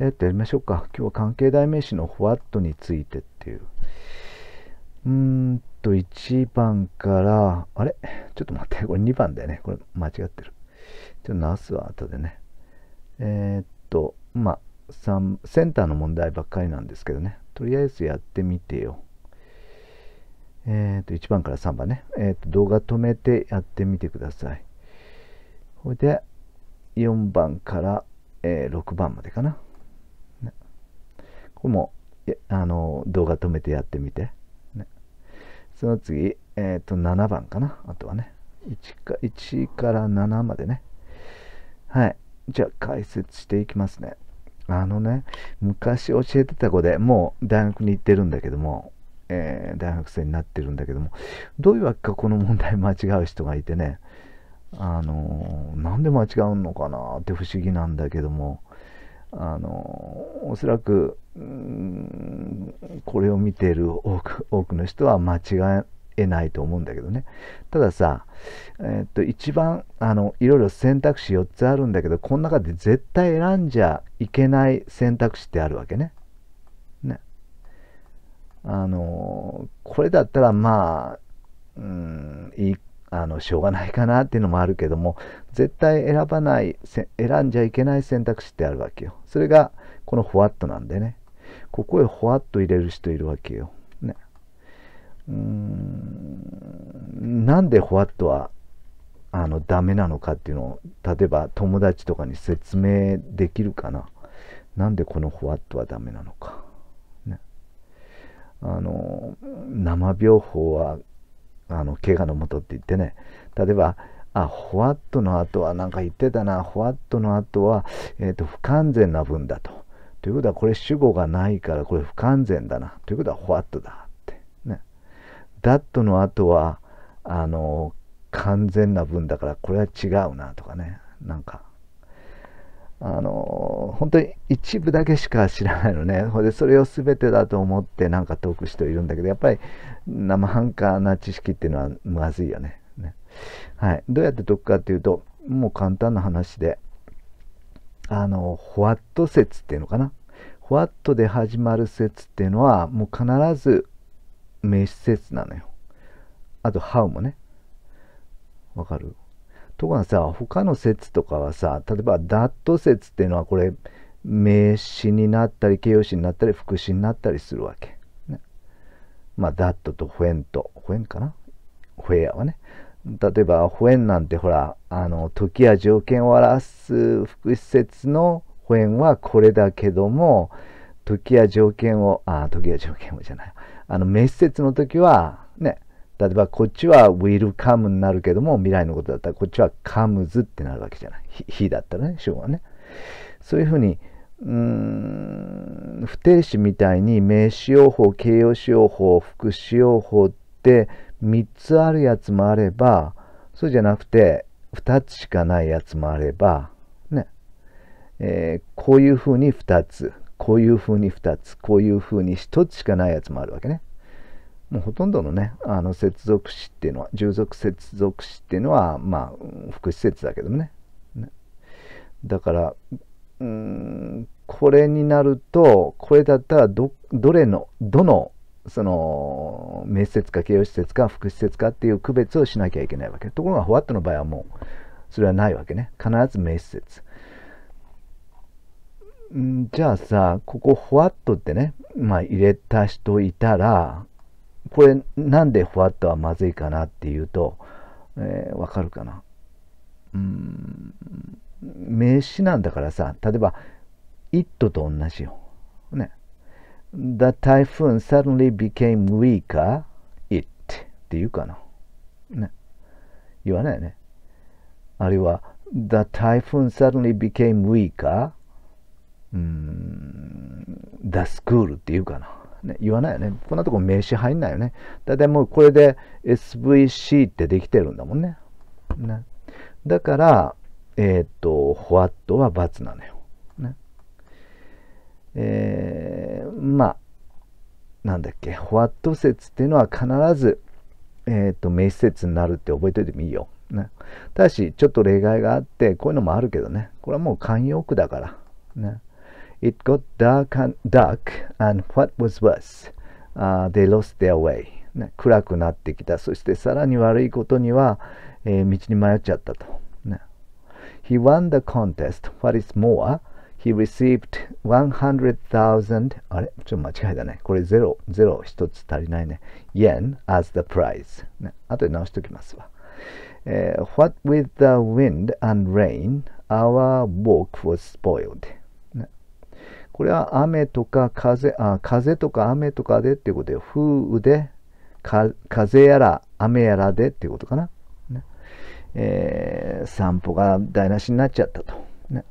えっと、やりましょうか。今日は関係代名詞のォワットについてっていう。うーんと、1番から、あれちょっと待って、これ2番だよね。これ間違ってる。ちょっと直すは後でね。えー、っと、まあ、3センターの問題ばっかりなんですけどね。とりあえずやってみてよ。えっ、と、1番から3番ね。えっ、と、動画止めてやってみてください。これで、4番から、えー、6番までかな。これも、あの、動画止めてやってみて。ね、その次、えー、と、7番かな。あとはね。1か、1から7までね。はい。じゃあ解説していきますね。あのね、昔教えてた子でもう大学に行ってるんだけども、えー、大学生になってるんだけども、どういうわけかこの問題間違う人がいてね、あのー、なんで間違うのかなって不思議なんだけども、あのおそらくこれを見ている多く多くの人は間違えないと思うんだけどねたださ、えー、っと一番あのいろいろ選択肢4つあるんだけどこの中で絶対選んじゃいけない選択肢ってあるわけね。ねあのこれだったらまあうんいいあのしょうがないかなっていうのもあるけども絶対選ばない選んじゃいけない選択肢ってあるわけよそれがこのォワットなんでねここへォワット入れる人いるわけよ、ね、うーんなんでォワットはあのダメなのかっていうのを例えば友達とかに説明できるかななんでこのォワットはダメなのか、ね、あの生病法はあの怪我のもとって言ってね例えばあホワットの後は何か言ってたなホワットの後は、えーと、と不完全な文だとということはこれ主語がないからこれ不完全だなということはホワットだってねダットの後はあの完全な文だからこれは違うなとかねなんかあの本当に一部だけしか知らないのねでそれを全てだと思ってなんかトークしているんだけどやっぱり生半可な知識っていうのはまずいよね、ね、はい、どうやって解くかっていうともう簡単な話であのホワット説っていうのかなホワットで始まる説っていうのはもう必ず名詞説なのよあとハウもねわかるとかさ、他の説とかはさ、例えば、ダット説っていうのは、これ、名詞になったり、形容詞になったり、副詞になったりするわけ。ね、まあ、ダットとフェンと、フェンかなフェアはね。例えば、フェンなんてほら、あの、時や条件を表す副詞説のフェンはこれだけども、時や条件を、あ、時や条件をじゃない。あの、滅説の時は、ね、例えばこっちは will come になるけども未来のことだったらこっちは comes ってなるわけじゃない。非だったらね、主語はね。そういうふうに、うん、不定詞みたいに名詞用法、形容詞用法、副詞用法って3つあるやつもあれば、そうじゃなくて2つしかないやつもあれば、ね、えー、こういうふうに2つ、こういうふうに2つ、こういうふうに1つしかないやつもあるわけね。もうほとんどのね、あの接続詞っていうのは、従属接続詞っていうのは、まあ、副施設だけどね。ねだから、うん、これになると、これだったらど、どれの、どの、その、名施設か形容施設か副施設かっていう区別をしなきゃいけないわけ。ところが、フォワットの場合はもう、それはないわけね。必ず名施設。んじゃあさ、ここ、フォワットってね、まあ、入れた人いたら、これなんでふわっとはまずいかなっていうと、えー、かるかなうん名詞なんだからさ例えば「it」と同じよ。ね。The typhoon suddenly became weaker it って言うかな。ね。言わないね。あるいは The typhoon suddenly became weaker うん The school って言うかな。ね、言わないよね。こんなとこ名詞入んないよね。だいたいもうこれで SVC ってできてるんだもんね。ねだから、えっ、とと、ォアットは×なのよ。ね、えー、まあ、なんだっけ、ホワット説っていうのは必ず、えっ、と、名詞説になるって覚えておいてもいいよ。ね、ただし、ちょっと例外があって、こういうのもあるけどね、これはもう慣用句だから。ね It got dark and, dark, and what was worse, uh, they lost their way. ね、暗くなってきた。そしてさらに悪いことには、えー、道に迷っちゃったと。ね、he won the contest. What is more, he received 100,000あれちょっと間違いだね。これ0、0、1つ足りないね。yen as the what with the wind and rain, our walk was spoiled. これは雨とか風、あ風とか雨とかでっていうことで、風雨で、風やら雨やらでっていうことかな。ねえー、散歩が台無しになっちゃったと。ね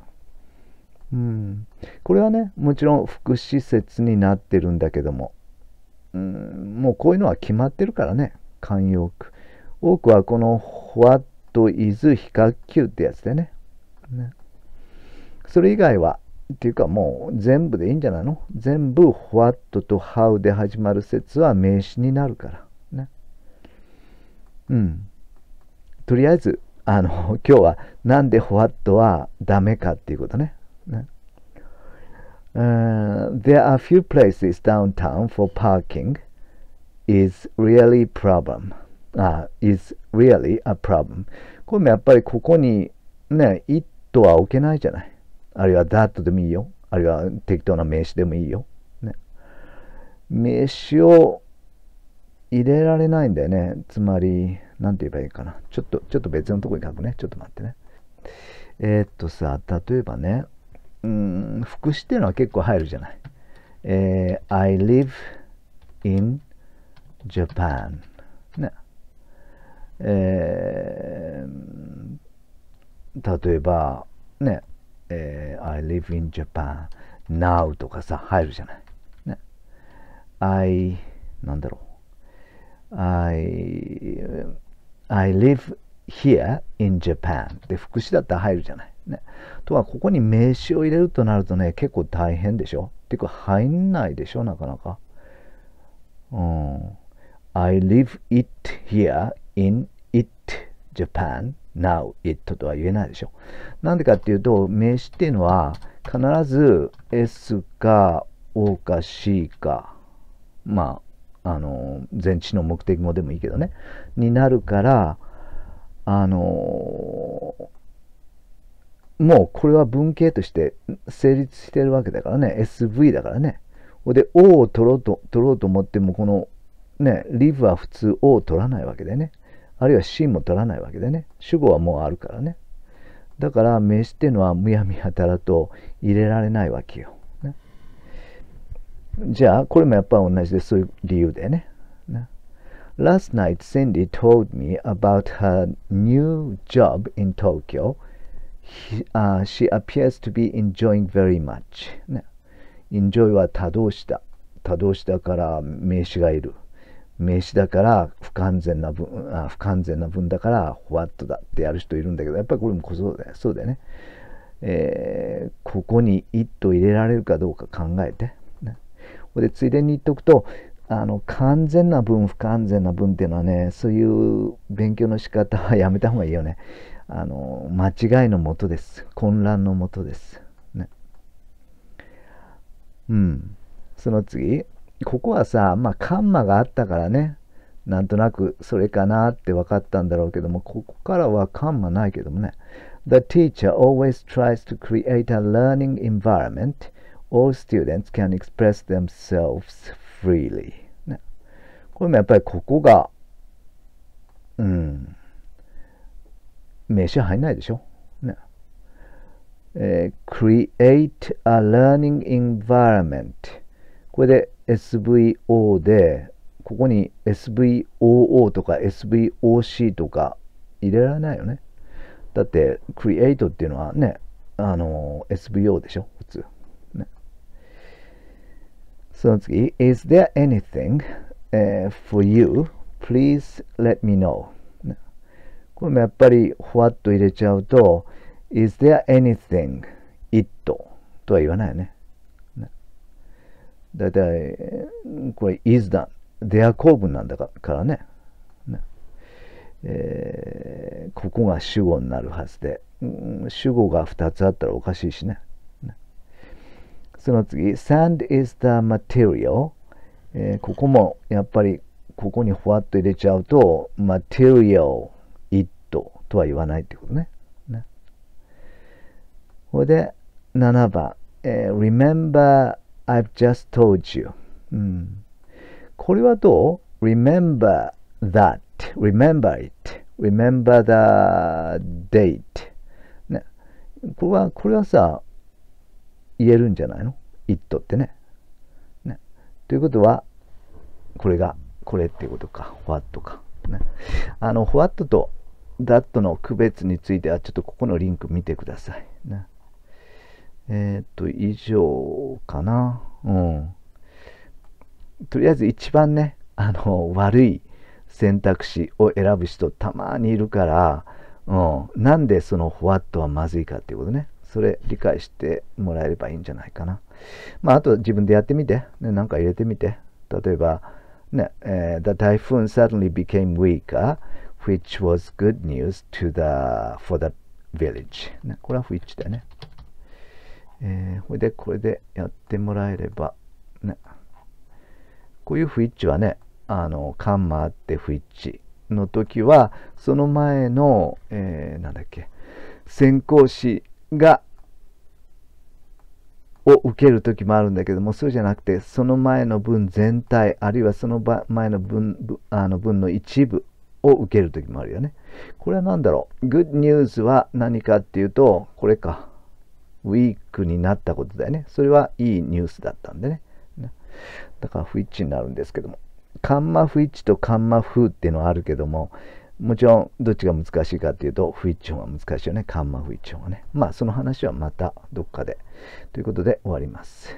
うん、これはね、もちろん福祉施設になってるんだけども、うん、もうこういうのは決まってるからね、慣用句。多くはこの What is 比較級ってやつでね。ねそれ以外はっていうかもう全部でいいんじゃないの全部 what と how で始まる説は名詞になるからね。うん。とりあえず、あの、今日はなんで what はダメかっていうことね。ね Uh, there are few places downtown for parking is really problem. あ、uh, is really a problem. これもやっぱりここにね、it は置けないじゃない。あるいは that でもいいよ。あるいは適当な名詞でもいいよ。ね、名詞を入れられないんだよね。つまり、なんて言えばいいかな。ちょっと、ちょっと別のとこに書くね。ちょっと待ってね。えー、っとさ、例えばね、うん、副詞っていうのは結構入るじゃない。えー、I live in Japan。ね。えー、例えば、ね、えー、I live in Japan now とかさ、入るじゃない。ね、I なんだろう。I, I live here in Japan で副詞だったら入るじゃない。ね、とはここに名詞を入れるとなるとね結構大変でしょっていうか入んないでしょなかなか。うん。I live it here in it Japan now it とは言えないでしょ。なんでかっていうと、名詞っていうのは必ず S か O か C か、まあ、あの、前置の目的語でもいいけどね、になるから、あの、もうこれは文系として成立してるわけだからね、SV だからね。で、O を取ろうと取ろうと思っても、このね、リブは普通 O を取らないわけでね。あるいは芯も取らないわけでね主語はもうあるからねだから名詞っていうのはむやみやたらと入れられないわけよ、ね、じゃあこれもやっぱ同じでそういう理由でねね Last night Cindy told me about her new job in Tokyo He,、uh, she appears to be enjoying very much、ね、enjoy は多動した多動したから名詞がいる名詞だから不完全な文あ不完全な文だからほわっとだってやる人いるんだけどやっぱりこれもそうだよそうだよね、えー、ここに「一と入れられるかどうか考えて、ね、でついでに言っとくとあの完全な分不完全な分っていうのはねそういう勉強の仕方はやめた方がいいよねあの間違いのもとです混乱のもとですねうんその次ここはさ、まあ、カンマがあったからね、なんとなくそれかなって分かったんだろうけども、ここからはカンマないけどもね。The teacher always tries to create a learning environment all students can express themselves freely、ね。これもやっぱりここが、うん、名詞入んないでしょ。ねえー、create a learning environment。これで SVO でここに SVOO とか SVOC とか入れられないよねだって Create っていうのはねあの SVO でしょ普通、ね、その次 Is there anything、uh, for you? Please let me know これもやっぱりふわっと入れちゃうと Is there anything? It とは言わないよね大体、これ、is the, t h e デア構文なんだからね。ねえー、ここが主語になるはずで、うん、主語が2つあったらおかしいしね。ねその次、sand is the material、えー、ここもやっぱりここにふわっと入れちゃうと、material it とは言わないってことね。ねこれで7番、えー、remember I've just told you、うん、これはどう ?Remember that, remember it, remember the date、ね、これはこれはさ言えるんじゃないの ?it ってねねということはこれがこれっていうことか what か、ね、あの what と that の区別についてはちょっとここのリンク見てください、ねえー、っと、以上かな。うん。とりあえず一番ね、あの、悪い選択肢を選ぶ人たまにいるから、うん、なんでそのホワットはまずいかっていうことね。それ理解してもらえればいいんじゃないかな。まあ、あと自分でやってみて、ね、なんか入れてみて。例えば、ね、えー、The typhoon suddenly became weaker, which was good news to the, for the village、ね。これは which だよね。えー、ほいで、これでやってもらえれば、ね。こういう不一致はね、あの、カンマあって不一致の時は、その前の、えー、なんだっけ、先行詞が、を受ける時もあるんだけども、そうじゃなくて、その前の文全体、あるいはその前の文あの文の一部を受ける時もあるよね。これは何だろう ?good news は何かっていうと、これか。ウィークになったことだよね。それはいいニュースだったんでね。だから不一致になるんですけども。カンマ不一致とカンマ風っていうのはあるけども、もちろんどっちが難しいかっていうと、不一致は難しいよね。カンマ不一致はね。まあその話はまたどっかで。ということで終わります。